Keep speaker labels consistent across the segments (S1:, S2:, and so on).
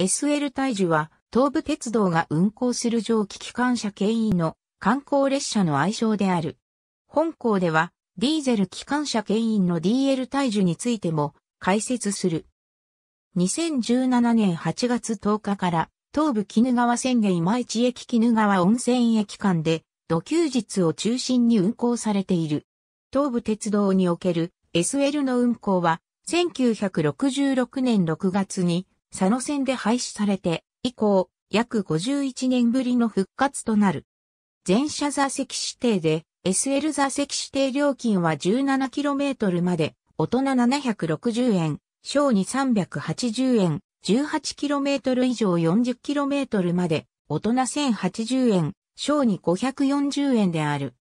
S1: SL 大樹は東武鉄道が運行する蒸気機関車牽引の観光列車の愛称である。本校ではディーゼル機関車牽引の DL 大樹についても解説する。2017年8月10日から東武鬼怒川宣言今市駅鬼怒川温泉駅間で土休日を中心に運行されている。東武鉄道における SL の運行は1966年6月に佐野線で廃止されて、以降、約51年ぶりの復活となる。全車座席指定で、SL 座席指定料金は 17km まで、大人760円、小に380円、18km 以上 40km まで、大人1080円、小に540円である。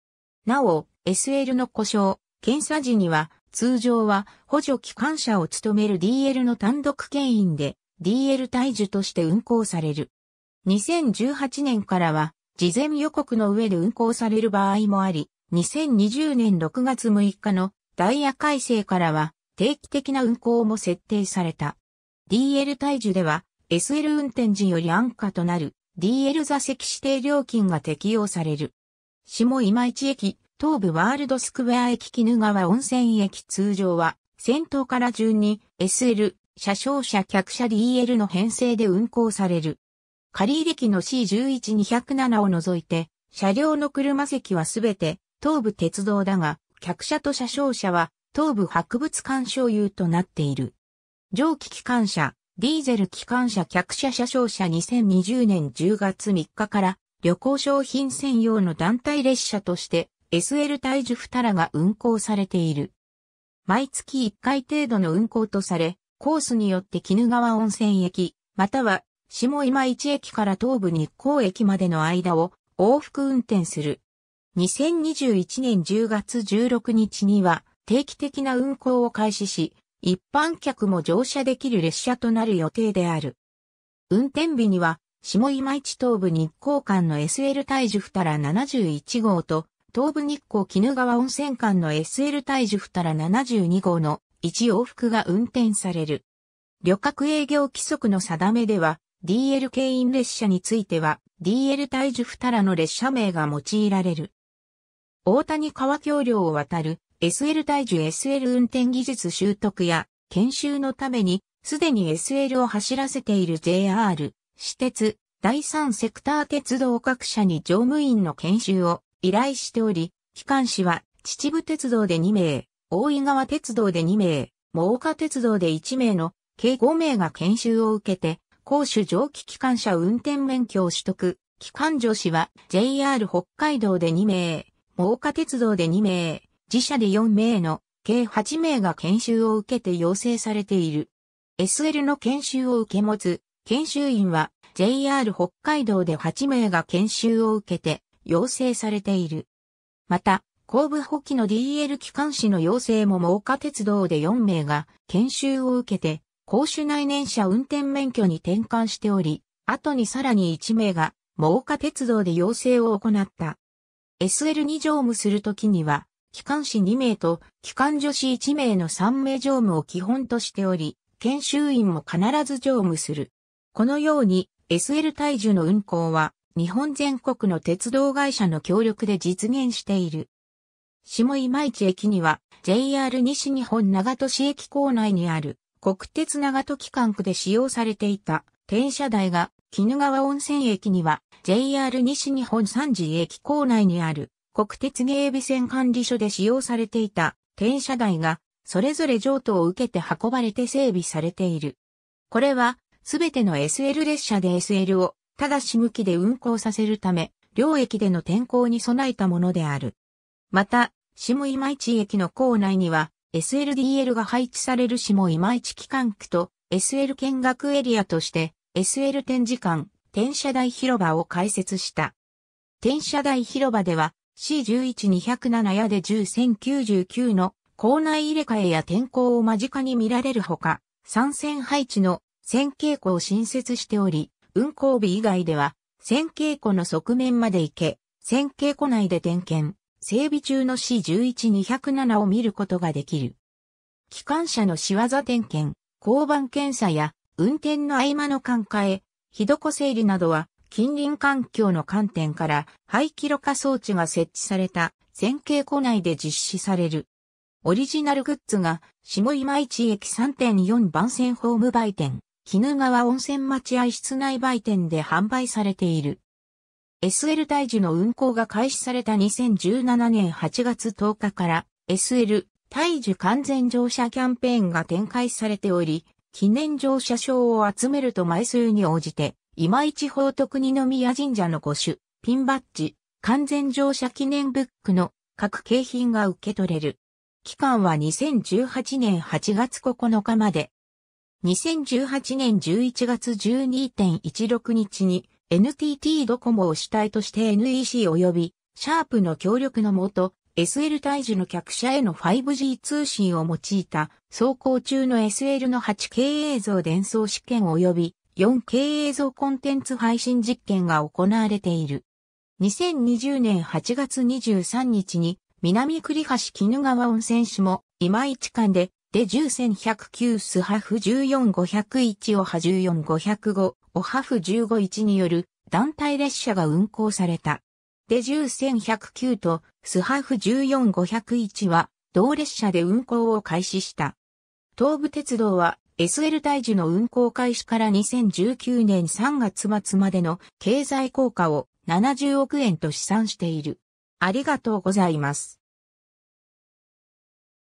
S1: なお、SL の故障、検査時には、通常は補助機関車を務める DL の単独牽引で DL 大樹として運行される。2018年からは、事前予告の上で運行される場合もあり、2020年6月6日のダイヤ改正からは、定期的な運行も設定された。DL 体重では、SL 運転時より安価となる DL 座席指定料金が適用される。下今市駅、東部ワールドスクウェア駅絹川温泉駅通常は、先頭から順に SL、車掌車客車 DL の編成で運行される。仮入機の C11207 を除いて、車両の車席はすべて東武鉄道だが、客車と車掌車は東武博物館所有となっている。蒸気機関車、ディーゼル機関車客車車掌車2020年10月3日から旅行商品専用の団体列車として SL 大樹フタラが運行されている。毎月1回程度の運行とされ、コースによって鬼怒川温泉駅、または下今市駅から東武日光駅までの間を往復運転する。2021年10月16日には定期的な運行を開始し、一般客も乗車できる列車となる予定である。運転日には、下今市東部日光間の SL 大樹二ら71号と、東武日光鬼怒川温泉間の SL 大樹二ら72号の1往復が運転される。旅客営業規則の定めでは、DL 経員列車については、DL 大樹二らの列車名が用いられる。大谷川橋梁を渡る SL 大樹 SL 運転技術習得や研修のために、すでに SL を走らせている JR、私鉄、第三セクター鉄道各社に乗務員の研修を依頼しており、機関士は秩父鉄道で2名、大井川鉄道で2名、猛岡鉄道で1名の計5名が研修を受けて、公主蒸気機関車運転免許を取得。機関助士は JR 北海道で2名、猛岡鉄道で2名、自社で4名の計8名が研修を受けて要請されている。SL の研修を受け持つ研修員は JR 北海道で8名が研修を受けて要請されている。また、後部補機の DL 機関士の要請も猛火鉄道で4名が研修を受けて、公主内燃車運転免許に転換しており、後にさらに1名が猛火鉄道で要請を行った。SL に乗務するときには、機関士2名と機関助士1名の3名乗務を基本としており、研修員も必ず乗務する。このように SL 体重の運行は日本全国の鉄道会社の協力で実現している。下今市駅には JR 西日本長戸市駅構内にある国鉄長戸機関区で使用されていた転車台が鬼怒川温泉駅には JR 西日本三次駅構内にある国鉄芸備線管理所で使用されていた転車台がそれぞれ譲渡を受けて運ばれて整備されている。これはすべての SL 列車で SL をただし向きで運行させるため両駅での天候に備えたものである。また、下今市駅の構内には、SLDL が配置される下今市機関区と SL 見学エリアとして SL 展示館、転車台広場を開設した。転車台広場では C11207 やで10099の構内入れ替えや転校を間近に見られるほか、参線配置の線稽古を新設しており、運行日以外では、線稽古の側面まで行け、線稽古内で点検、整備中の C11207 を見ることができる。機関車の仕業点検、交番検査や運転の合間の管替、ひどこ整理などは近隣環境の観点から排気路化装置が設置された線形庫内で実施される。オリジナルグッズが下今市駅3.4番線ホーム売店、絹川温泉待合室内売店で販売されている。SL 大樹の運行が開始された2017年8月10日から SL 大樹完全乗車キャンペーンが展開されており、記念乗車証を集めると枚数に応じて、今市法徳二宮神社の御種、ピンバッジ、完全乗車記念ブックの各景品が受け取れる。期間は2018年8月9日まで。2018年11月12.16日に NTT ドコモを主体として NEC 及びシャープの協力のもと、SL 対治の客車への 5G 通信を用いた走行中の SL の 8K 映像伝送試験及び 4K 映像コンテンツ配信実験が行われている。2020年8月23日に南栗橋絹川温泉市も今市間でで10109スハフ14501オハ14505オハフ151による団体列車が運行された。で10109とスハフ14501は同列車で運行を開始した。東武鉄道は SL 大樹の運行開始から2019年3月末までの経済効果を70億円と試算している。ありがとうございます。